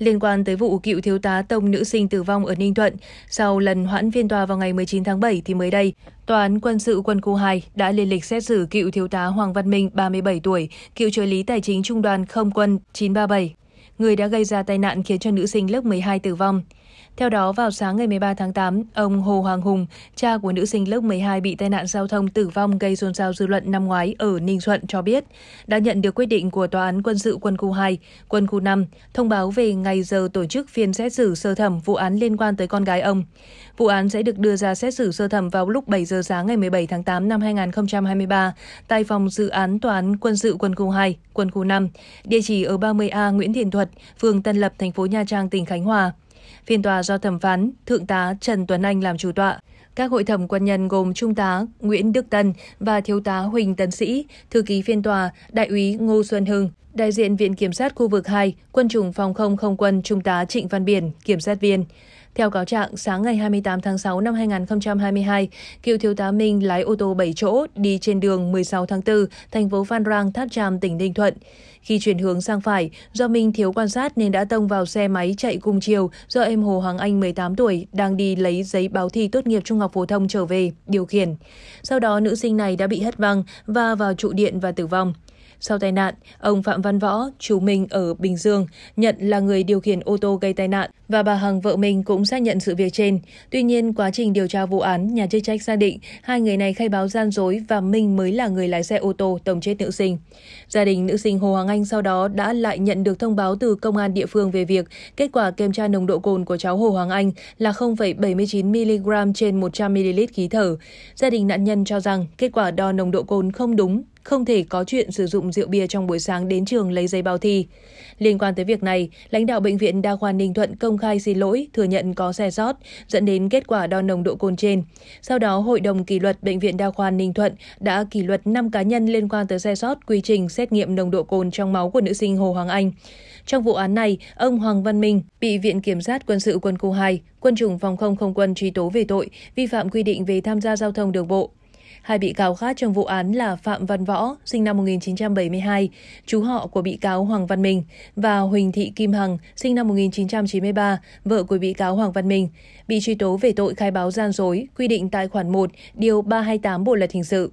liên quan tới vụ cựu thiếu tá Tông nữ sinh tử vong ở Ninh Thuận. Sau lần hoãn phiên tòa vào ngày 19 tháng 7 thì mới đây, Tòa án quân sự quân khu 2 đã lên lịch xét xử cựu thiếu tá Hoàng Văn Minh, 37 tuổi, cựu trợ lý tài chính trung đoàn không quân 937, người đã gây ra tai nạn khiến cho nữ sinh lớp 12 tử vong. Theo đó, vào sáng ngày 13 tháng 8, ông Hồ Hoàng Hùng, cha của nữ sinh lớp 12 bị tai nạn giao thông tử vong gây xôn xao dư luận năm ngoái ở Ninh Thuận cho biết, đã nhận được quyết định của Tòa án Quân sự Quân khu 2, Quân khu 5, thông báo về ngày giờ tổ chức phiên xét xử sơ thẩm vụ án liên quan tới con gái ông. Vụ án sẽ được đưa ra xét xử sơ thẩm vào lúc 7 giờ sáng ngày 17 tháng 8 năm 2023 tại phòng dự án Tòa án Quân sự Quân khu 2, Quân khu 5, địa chỉ ở 30A Nguyễn Thiện Thuật, phường Tân Lập, thành phố Nha Trang, tỉnh Khánh Hòa. Phiên tòa do thẩm phán Thượng tá Trần Tuấn Anh làm chủ tọa. Các hội thẩm quân nhân gồm Trung tá Nguyễn Đức Tân và Thiếu tá Huỳnh Tấn Sĩ, thư ký phiên tòa Đại úy Ngô Xuân Hưng, đại diện Viện Kiểm sát khu vực 2, quân chủng phòng không không quân Trung tá Trịnh Văn Biển, kiểm sát viên. Theo cáo trạng, sáng ngày 28 tháng 6 năm 2022, cựu thiếu tá Minh lái ô tô 7 chỗ đi trên đường 16 tháng 4, thành phố Phan Rang, Tháp Tràm, tỉnh Ninh Thuận. Khi chuyển hướng sang phải, do Minh thiếu quan sát nên đã tông vào xe máy chạy cùng chiều do em Hồ Hoàng Anh 18 tuổi đang đi lấy giấy báo thi tốt nghiệp trung học phổ thông trở về điều khiển. Sau đó nữ sinh này đã bị hất văng và vào trụ điện và tử vong. Sau tai nạn, ông Phạm Văn Võ, chú Minh ở Bình Dương, nhận là người điều khiển ô tô gây tai nạn và bà Hằng vợ mình cũng xác nhận sự việc trên. Tuy nhiên, quá trình điều tra vụ án, nhà chức trách xác định hai người này khai báo gian dối và Minh mới là người lái xe ô tô tông chết nữ sinh. Gia đình nữ sinh Hồ Hoàng Anh sau đó đã lại nhận được thông báo từ công an địa phương về việc kết quả kiểm tra nồng độ cồn của cháu Hồ Hoàng Anh là 0,79 mg trên 100 ml khí thở. Gia đình nạn nhân cho rằng kết quả đo nồng độ cồn không đúng không thể có chuyện sử dụng rượu bia trong buổi sáng đến trường lấy giấy báo thi. Liên quan tới việc này, lãnh đạo Bệnh viện Đa khoa Ninh Thuận công khai xin lỗi, thừa nhận có sai sót, dẫn đến kết quả đo nồng độ cồn trên. Sau đó, Hội đồng kỷ luật Bệnh viện Đa khoa Ninh Thuận đã kỷ luật 5 cá nhân liên quan tới sai sót quy trình xét nghiệm nồng độ cồn trong máu của nữ sinh Hồ Hoàng Anh. Trong vụ án này, ông Hoàng Văn Minh bị Viện Kiểm sát Quân sự Quân khu 2, Quân chủng Phòng không Không quân truy tố về tội vi phạm quy định về tham gia giao thông đường bộ. Hai bị cáo khác trong vụ án là Phạm Văn Võ, sinh năm 1972, chú họ của bị cáo Hoàng Văn Minh, và Huỳnh Thị Kim Hằng, sinh năm 1993, vợ của bị cáo Hoàng Văn Minh, bị truy tố về tội khai báo gian dối, quy định tại khoản 1, điều 328 Bộ Luật Hình sự.